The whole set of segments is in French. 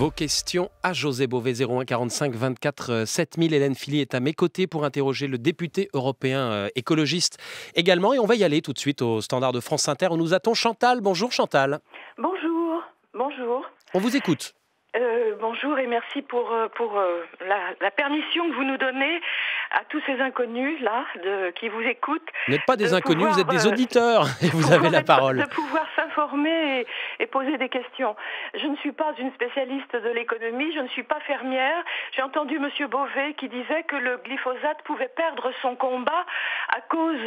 Vos questions à José Beauvais 01 45 24 7000. Hélène Philly est à mes côtés pour interroger le député européen euh, écologiste également. Et on va y aller tout de suite au standard de France Inter. où nous attend Chantal. Bonjour Chantal. Bonjour. Bonjour. On vous écoute. Euh, bonjour et merci pour, euh, pour la, permission que vous nous donnez à tous ces inconnus là de, qui vous écoutent. Vous n'êtes pas des inconnus, vous êtes des euh, auditeurs et vous avez la parole. De pouvoir s'informer et, poser des questions. Je ne suis pas une spécialiste de l'économie, je ne suis pas fermière. J'ai entendu Monsieur Beauvais qui disait que le glyphosate pouvait perdre son combat à cause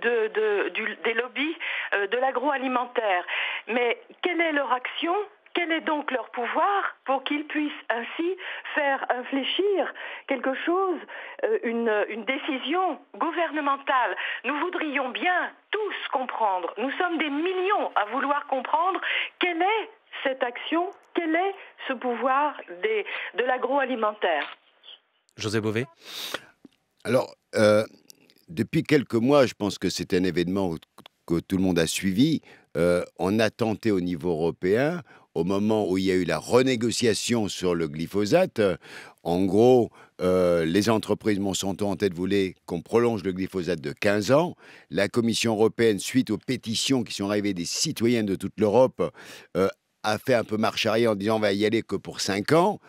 de, de du, des lobbies euh, de l'agroalimentaire. Mais quelle est leur action quel est donc leur pouvoir pour qu'ils puissent ainsi faire infléchir quelque chose, euh, une, décision gouvernementale Nous voudrions bien tous comprendre, nous sommes des millions à vouloir comprendre quelle est cette action, quel est ce pouvoir de l'agroalimentaire. José Bové Alors, euh, depuis quelques mois, je pense que c'est un événement que tout le monde a suivi. Euh, on a tenté au niveau européen, au moment où il y a eu la renégociation sur le glyphosate, en gros, euh, les entreprises Monsanto en tête voulaient qu'on prolonge le glyphosate de 15 ans. La Commission européenne, suite aux pétitions qui sont arrivées des citoyens de toute l'Europe, euh, a fait un peu marche arrière en disant on va y aller que pour 5 ans.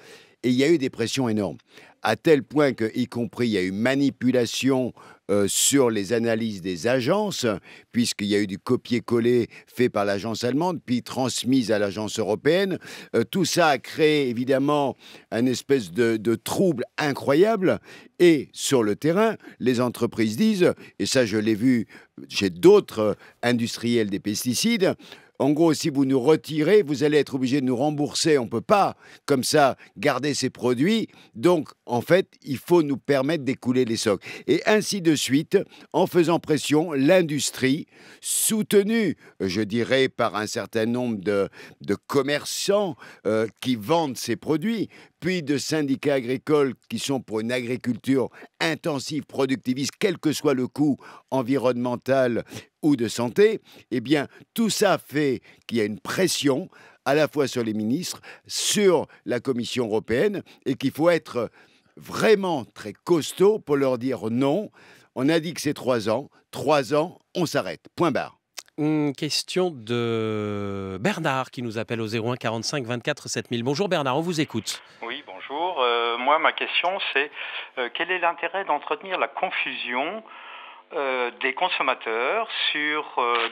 Et il y a eu des pressions énormes à tel point que, y compris, il y a eu manipulation euh, sur les analyses des agences, puisqu'il y a eu du copier-coller fait par l'agence allemande, puis transmise à l'agence européenne. Euh, tout ça a créé évidemment un espèce de, trouble incroyable. Et sur le terrain, les entreprises disent, et ça je l'ai vu chez d'autres euh, industriels des pesticides, en gros, si vous nous retirez, vous allez être obligé de nous rembourser. On ne peut pas, comme ça, garder ces produits. Donc, en fait, il faut nous permettre d'écouler les socs. Et ainsi de suite, en faisant pression, l'industrie, soutenue, je dirais, par un certain nombre de, commerçants euh, qui vendent ces produits, puis de syndicats agricoles qui sont pour une agriculture intensive, productiviste, quel que soit le coût environnemental ou de santé, eh bien, tout ça fait qu'il y a une pression à la fois sur les ministres, sur la Commission européenne, et qu'il faut être vraiment très costaud pour leur dire non. On a dit que c'est trois ans, trois ans, on s'arrête. Point barre. Une question de Bernard qui nous appelle au 01 45 24 7000. Bonjour Bernard, on vous écoute. Oui bonjour. Euh, moi, ma question, c'est euh, quel est l'intérêt d'entretenir la confusion euh, des consommateurs sur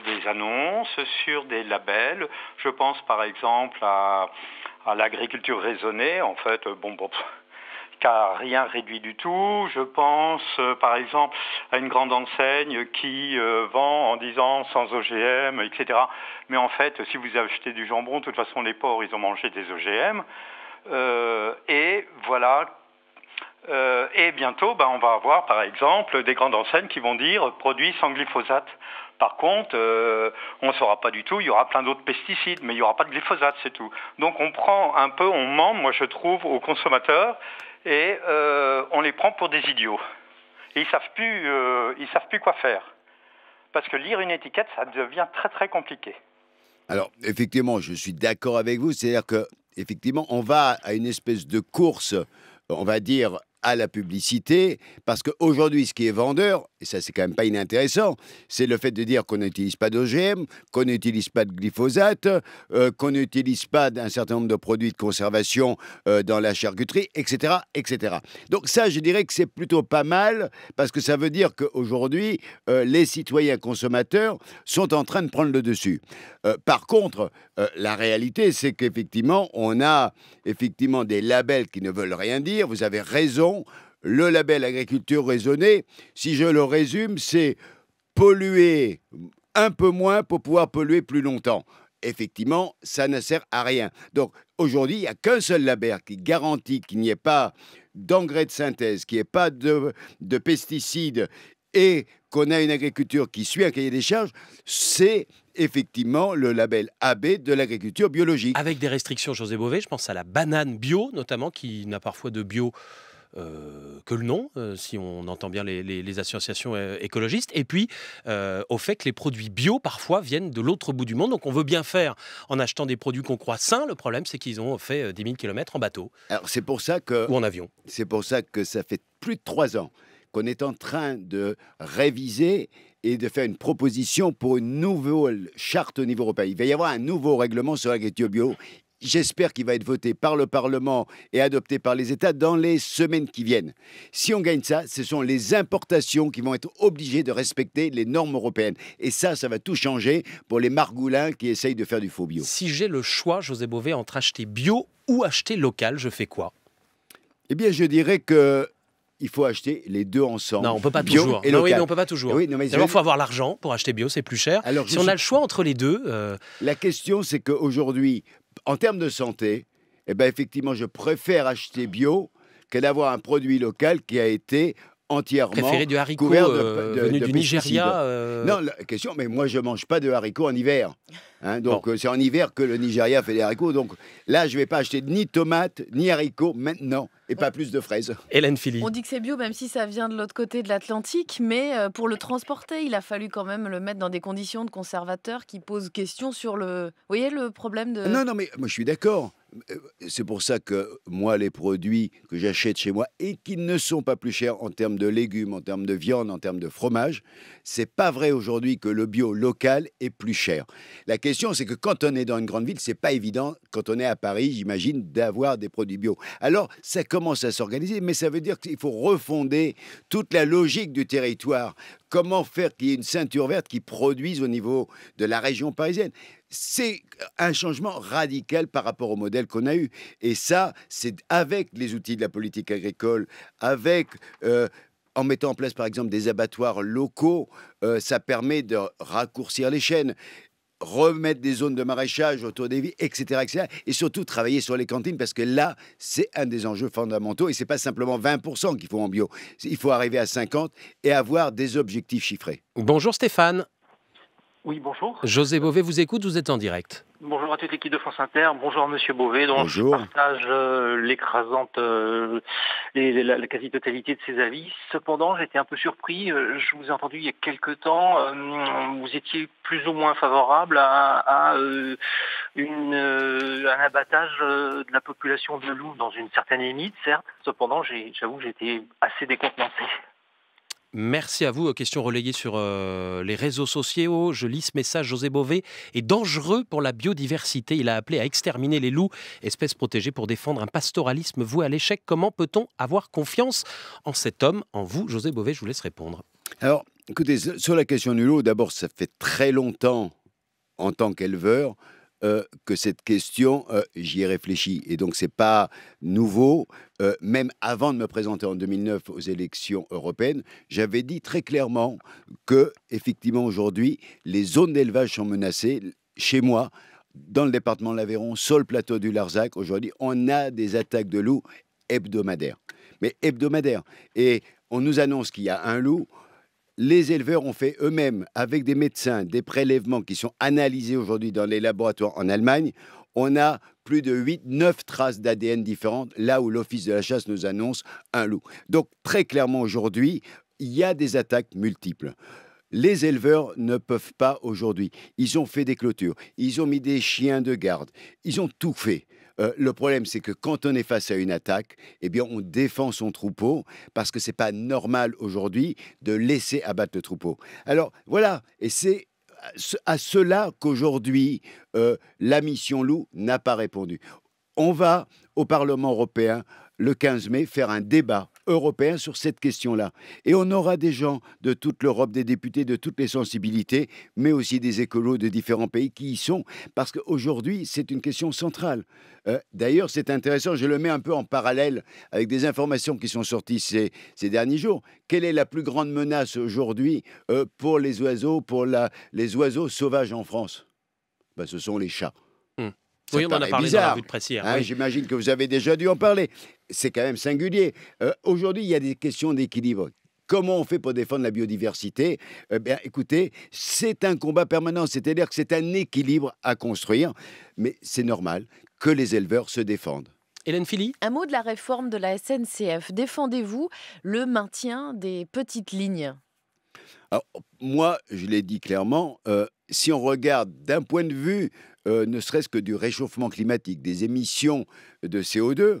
des annonces, sur des labels Je pense par exemple à, l'agriculture raisonnée. En fait, bon, bon, qui n'a rien réduit du tout. Je pense par exemple à une grande enseigne qui vend en disant sans OGM, etc. Mais en fait, si vous achetez du jambon, de toute façon les porcs, ils ont mangé des OGM. Euh, et voilà euh, et bientôt, ben, on va avoir, par exemple, des grandes enseignes qui vont dire produits sans glyphosate. Par contre, euh, on ne saura pas du tout, il y aura plein d'autres pesticides, mais il n'y aura pas de glyphosate, c'est tout. Donc on prend un peu, on ment, moi je trouve, aux consommateurs, et on les prend pour des idiots. Et ils ne savent, plus, ils savent plus quoi faire. Parce que lire une étiquette, ça devient très très compliqué. Alors, effectivement, je suis d'accord avec vous. C'est-à-dire que effectivement, on va à une espèce de course, on va dire, à la publicité, parce qu'aujourd'hui, ce qui est vendeur, et ça c'est quand même pas inintéressant, c'est le fait de dire qu'on n'utilise pas d'OGM, qu'on n'utilise pas de glyphosate, euh, qu'on n'utilise pas d'un certain nombre de produits de conservation euh, dans la charcuterie, etc., etc. Donc ça, je dirais que c'est plutôt pas mal, parce que ça veut dire qu'aujourd'hui, euh, les citoyens consommateurs sont en train de prendre le dessus. par contre, la réalité, c'est qu'effectivement, on a effectivement des labels qui ne veulent rien dire. Vous avez raison le label agriculture raisonnée, si je le résume, c'est polluer un peu moins pour pouvoir polluer plus longtemps. Effectivement, ça ne sert à rien. Donc aujourd'hui, il n'y a qu'un seul label qui garantit qu'il n'y ait pas d'engrais de synthèse, qu'il n'y ait pas de, de pesticides et qu'on a une agriculture qui suit un cahier des charges, c'est effectivement le label AB de l'agriculture biologique. Avec des restrictions, José Bové, je pense à la banane bio notamment, qui n'a parfois de bio euh, que le nom, euh, si on entend bien les, associations euh, écologistes, et puis au fait que les produits bio parfois viennent de l'autre bout du monde. Donc on veut bien faire en achetant des produits qu'on croit sains. Le problème, c'est qu'ils ont fait des 000 kilomètres en bateau. c'est pour ça que ou en avion. C'est pour ça que ça fait plus de trois ans qu'on est en train de réviser et de faire une proposition pour une nouvelle charte au niveau européen. Il va y avoir un nouveau règlement sur l'agriculture bio. J'espère qu'il va être voté par le Parlement et adopté par les États dans les semaines qui viennent. Si on gagne ça, ce sont les importations qui vont être obligées de respecter les normes européennes. Et ça, ça va tout changer pour les margoulins qui essayent de faire du faux bio. Si j'ai le choix, José Bové, entre acheter bio ou acheter local, je fais quoi Eh bien, je dirais que il faut acheter les deux ensemble. Non, on peut pas toujours. non, on peut pas toujours. Oui, mais il faut avoir l'argent pour acheter bio, c'est plus cher. Alors, si on a le choix entre les deux. Euh, La question, c'est qu'aujourd'hui, en termes de santé, eh ben effectivement, je préfère acheter bio que d'avoir un produit local qui a été entièrement préféré du haricot euh, de, venu du Nigeria. Euh non, la question, mais moi je mange pas de haricots en hiver. Hein, donc euh, c'est en hiver que le Nigeria fait des haricots. Donc là, je vais pas acheter ni tomates ni haricots maintenant et pas plus de fraises. Hélène Philly. On dit que c'est bio, même si ça vient de l'autre côté de l'Atlantique, mais pour le transporter, il a fallu quand même le mettre dans des conditions de conservateur qui posent question sur le. Vous voyez le problème de. Non, non, mais moi je suis d'accord. Euh, c'est pour ça que moi, les produits que j'achète chez moi et qui ne sont pas plus chers en termes de légumes, en termes de viande, en termes de fromage, c'est pas vrai aujourd'hui que le bio local est plus cher. La question, c'est que quand on est dans une grande ville, c'est pas évident, quand on est à Paris, j'imagine, d'avoir des produits bio. Alors, ça commence à s'organiser, mais ça veut dire qu'il faut refonder toute la logique du territoire. Comment faire qu'il y ait une ceinture verte qui produise au niveau de la région parisienne c'est un changement radical par rapport au modèle qu'on a eu. Et ça, c'est avec les outils de la politique agricole, avec euh, en mettant en place par exemple des abattoirs locaux, euh, ça permet de raccourcir les chaînes remettre des zones de maraîchage autour des villes, etc., etc. Et surtout travailler sur les cantines parce que là, c'est un des enjeux fondamentaux et ce n'est pas simplement 20% qu'il faut en bio. Il faut arriver à 50 et avoir des objectifs chiffrés. Bonjour Stéphane. Oui, bonjour. José Beauvais vous écoute, vous êtes en direct. Bonjour à toute l'équipe de France Inter, bonjour Monsieur Beauvais. bonjour. Je partage euh, l'écrasante, euh, la, quasi-totalité de ses avis. Cependant, j'étais un peu surpris, euh, je vous ai entendu il y a quelques temps, vous étiez plus ou moins favorable à, un abattage de la population de loups dans une certaine limite, certes. Cependant, j'avoue que j'étais assez décontenancé. Merci à vous. Euh, question relayée sur euh, les réseaux sociaux. Je lis ce message. José Bové est dangereux pour la biodiversité. Il a appelé à exterminer les loups, espèce protégée, pour défendre un pastoralisme voué à l'échec. Comment peut-on avoir confiance en cet homme, en vous, José Bové Je vous laisse répondre. Alors, écoutez, sur la question du loup, d'abord, ça fait très longtemps, en tant qu'éleveur, euh, que cette question, euh, j'y ai réfléchi. Et donc, ce n'est pas nouveau. Euh, même avant de me présenter en 2009 aux élections européennes, j'avais dit très clairement que, effectivement, aujourd'hui, les zones d'élevage sont menacées. Chez moi, dans le département de l'Aveyron, sur le plateau du Larzac, aujourd'hui, on a des attaques de loups hebdomadaires. Mais hebdomadaires. Et on nous annonce qu'il y a un loup, les éleveurs ont fait eux-mêmes, avec des médecins, des prélèvements qui sont analysés aujourd'hui dans les laboratoires en Allemagne. On a plus de 8-9 traces d'ADN différentes, là où l'Office de la chasse nous annonce un loup. Donc très clairement aujourd'hui, il y a des attaques multiples. Les éleveurs ne peuvent pas aujourd'hui. Ils ont fait des clôtures, ils ont mis des chiens de garde, ils ont tout fait. Euh, le problème, c'est que quand on est face à une attaque, eh bien, on défend son troupeau parce que n'est pas normal aujourd'hui de laisser abattre le troupeau. Alors voilà, et c'est à cela qu'aujourd'hui euh, la mission loup n'a pas répondu. On va au Parlement européen le 15 mai, faire un débat européen sur cette question-là. Et on aura des gens de toute l'Europe, des députés de toutes les sensibilités, mais aussi des écolos de différents pays qui y sont, parce qu'aujourd'hui, c'est une question centrale. Euh, d'ailleurs, c'est intéressant, je le mets un peu en parallèle avec des informations qui sont sorties ces, derniers jours. Quelle est la plus grande menace aujourd'hui euh, pour les oiseaux, pour les oiseaux sauvages en France ben, Ce sont les chats. Oui, on en a parlé la hein, J'imagine que vous avez déjà dû en parler. C'est quand même singulier. Euh, aujourd'hui, il y a des questions d'équilibre. Comment on fait pour défendre la biodiversité euh, ben, écoutez, c'est un combat permanent, c'est-à-dire que c'est un équilibre à construire, mais c'est normal que les éleveurs se défendent. Hélène Philly Un mot de la réforme de la SNCF. Défendez-vous le maintien des petites lignes moi, je l'ai dit clairement, euh, si on regarde d'un point de vue euh, ne serait-ce que du réchauffement climatique, des émissions de CO2,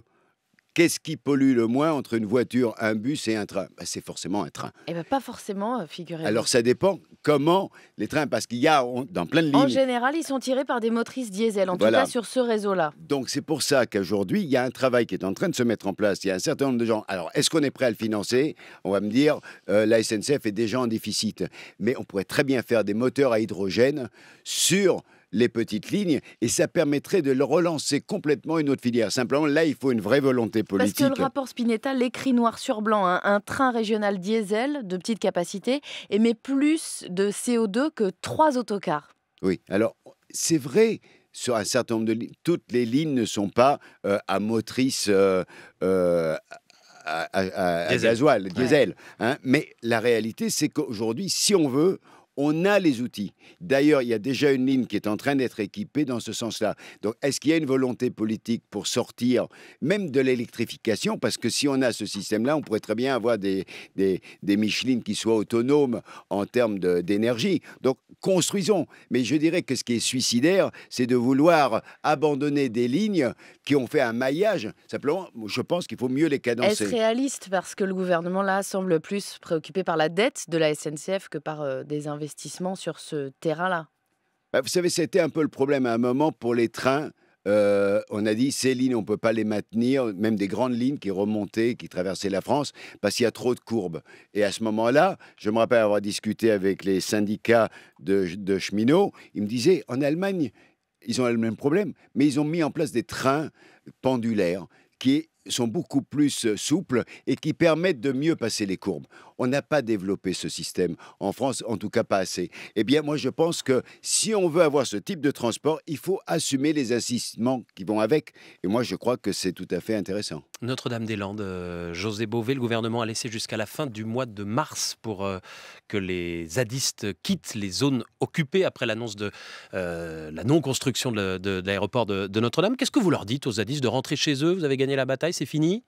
Qu'est-ce qui pollue le moins entre une voiture, un bus et un train bah, C'est forcément un train. Et eh bien, pas forcément, euh, figurez-vous. Alors, ça dépend comment les trains, parce qu'il y a dans plein de En général, ils sont tirés par des motrices diesel, en tout cas sur ce réseau-là. Donc, c'est pour ça qu'aujourd'hui, il y a un travail qui est en train de se mettre en place. Il y a un certain nombre de gens. Alors, est-ce qu'on est prêt à le financer On va me dire, euh, la SNCF est déjà en déficit. Mais on pourrait très bien faire des moteurs à hydrogène sur les petites lignes et ça permettrait de relancer complètement une autre filière. Simplement, là, il faut une vraie volonté politique. Parce que le rapport Spinetta l'écrit noir sur blanc hein, un train régional diesel de petite capacité émet plus de CO2 que trois autocars. Oui, alors c'est vrai, sur un certain nombre de lignes, toutes les lignes ne sont pas euh, euh, euh, à motrice. à, diesel. Hein. mais la réalité, c'est qu'aujourd'hui, si on veut, on a les outils. D'ailleurs, il y a déjà une ligne qui est en train d'être équipée dans ce sens-là. Donc, est-ce qu'il y a une volonté politique pour sortir même de l'électrification Parce que si on a ce système-là, on pourrait très bien avoir des, des, qui soient autonomes en termes d'énergie. Donc, construisons. Mais je dirais que ce qui est suicidaire, c'est de vouloir abandonner des lignes qui ont fait un maillage. Simplement, je pense qu'il faut mieux les cadencer. Est-ce réaliste Parce que le gouvernement, là, semble plus préoccupé par la dette de la SNCF que par euh, des investissements sur ce terrain-là. Bah, vous savez, c'était un peu le problème à un moment pour les trains. Euh, on a dit ces lignes, on ne peut pas les maintenir, même des grandes lignes qui remontaient, qui traversaient la France, parce qu'il y a trop de courbes. Et à ce moment-là, je me rappelle avoir discuté avec les syndicats de, cheminots, ils me disaient, en Allemagne, ils ont le même problème, mais ils ont mis en place des trains pendulaires qui est sont beaucoup plus euh, souples et qui permettent de mieux passer les courbes. On n'a pas développé ce système en France, en tout cas pas assez. Eh bien, moi, je pense que si on veut avoir ce type de transport, il faut assumer les assistements qui vont avec. Et moi, je crois que c'est tout à fait intéressant. Notre-Dame-des-Landes, euh, José Bové, le gouvernement a laissé jusqu'à la fin du mois de mars pour euh, que les zadistes quittent les zones occupées après l'annonce de la non-construction de, l'aéroport de Notre-Dame. Qu'est-ce que vous leur dites aux zadistes de rentrer chez eux Vous avez gagné la bataille, c'est fini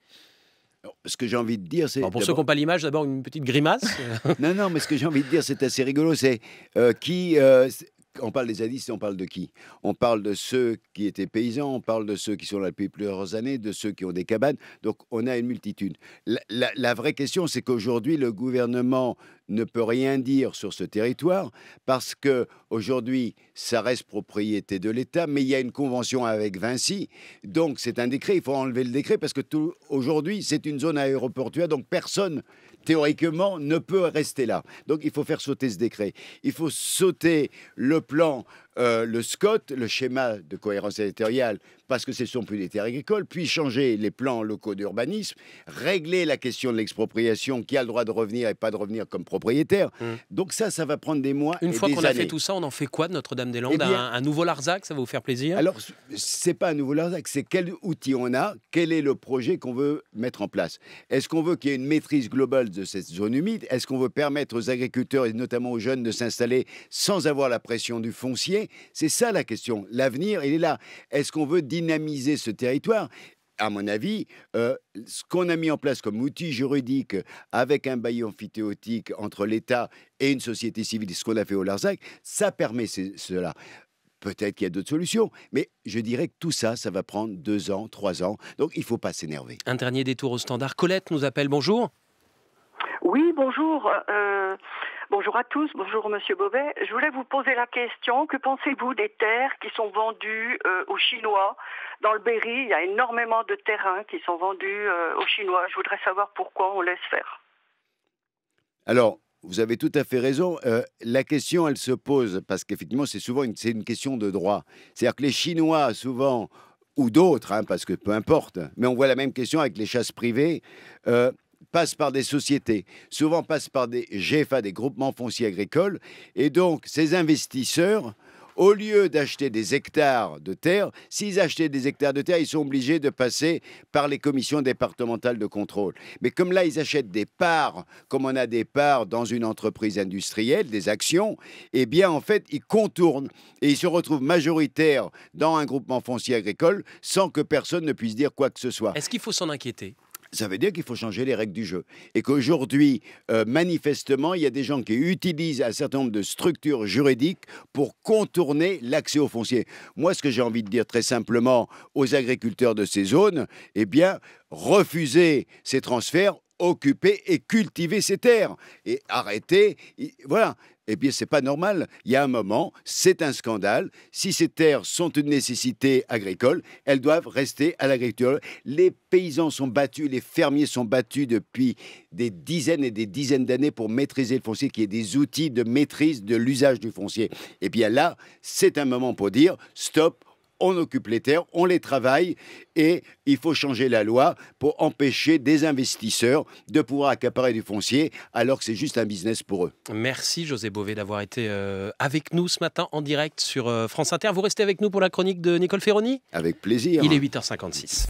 ce que j'ai envie de dire, c'est. Pour ceux qui n'ont pas l'image, d'abord une petite grimace. non, non, mais ce que j'ai envie de dire, c'est assez rigolo. C'est euh, qui. Euh, on parle des zadistes, on parle de qui On parle de ceux qui étaient paysans, on parle de ceux qui sont là depuis plusieurs années, de ceux qui ont des cabanes. Donc on a une multitude. La, la vraie question, c'est qu'aujourd'hui, le gouvernement ne peut rien dire sur ce territoire parce que aujourd'hui, ça reste propriété de l'État, mais il y a une convention avec Vinci, donc c'est un décret. Il faut enlever le décret parce que aujourd'hui, c'est une zone aéroportuaire, donc personne théoriquement ne peut rester là. Donc il faut faire sauter ce décret. Il faut sauter le plan euh, le SCOT, le schéma de cohérence territoriale, parce que c'est son plus des terres agricoles, puis changer les plans locaux d'urbanisme, régler la question de l'expropriation, qui a le droit de revenir et pas de revenir comme propriétaire. Hum. Donc ça, ça va prendre des mois. Une fois qu'on a fait tout ça, on en fait quoi de Notre-Dame-des-Landes eh un, nouveau Larzac, ça va vous faire plaisir Alors, c'est pas un nouveau Larzac, c'est quel outil on a, quel est le projet qu'on veut mettre en place. Est-ce qu'on veut qu'il y ait une maîtrise globale de cette zone humide Est-ce qu'on veut permettre aux agriculteurs et notamment aux jeunes de s'installer sans avoir la pression du foncier c'est ça la question. L'avenir, il est là. Est-ce qu'on veut dynamiser ce territoire à mon avis, euh, ce qu'on a mis en place comme outil juridique avec un bail amphithéotique entre l'État et une société civile, ce qu'on a fait au Larzac, ça permet cela. Peut-être qu'il y a d'autres solutions, mais je dirais que tout ça, ça va prendre deux ans, trois ans. Donc il ne faut pas s'énerver. Un dernier détour au standard. Colette nous appelle. Bonjour. Oui, bonjour. Euh, Bonjour à tous, bonjour Monsieur Bobet. Je voulais vous poser la question, que pensez-vous des terres qui sont vendues euh, aux Chinois Dans le Berry, il y a énormément de terrains qui sont vendus euh, aux Chinois. Je voudrais savoir pourquoi on laisse faire. Alors, vous avez tout à fait raison. Euh, la question, elle se pose parce qu'effectivement, c'est souvent une, une question de droit. C'est-à-dire que les Chinois, souvent, ou d'autres, hein, parce que peu importe, mais on voit la même question avec les chasses privées, passe par des sociétés, souvent passe par des GFA, des groupements fonciers agricoles. Et donc, ces investisseurs, au lieu d'acheter des hectares de terre, s'ils achetaient des hectares de terre, ils sont obligés de passer par les commissions départementales de contrôle. Mais comme là, ils achètent des parts, comme on a des parts dans une entreprise industrielle, des actions, eh bien, en fait, ils contournent et ils se retrouvent majoritaires dans un groupement foncier agricole sans que personne ne puisse dire quoi que ce soit. Est-ce qu'il faut s'en inquiéter ça veut dire qu'il faut changer les règles du jeu. Et qu'aujourd'hui, euh, manifestement, il y a des gens qui utilisent un certain nombre de structures juridiques pour contourner l'accès aux foncier. Moi, ce que j'ai envie de dire très simplement aux agriculteurs de ces zones, eh bien, refuser ces transferts occuper et cultiver ces terres et arrêter. Voilà, eh bien, ce n'est pas normal. Il y a un moment, c'est un scandale. Si ces terres sont une nécessité agricole, elles doivent rester à l'agriculture. Les paysans sont battus, les fermiers sont battus depuis des dizaines et des dizaines d'années pour maîtriser le foncier, qui est des outils de maîtrise de l'usage du foncier. Eh bien là, c'est un moment pour dire stop on occupe les terres, on les travaille et il faut changer la loi pour empêcher des investisseurs de pouvoir accaparer du foncier alors que c'est juste un business pour eux. Merci José Bové d'avoir été euh, avec nous ce matin en direct sur euh, France Inter. Vous restez avec nous pour la chronique de Nicole Ferroni Avec plaisir. Il est 8h56.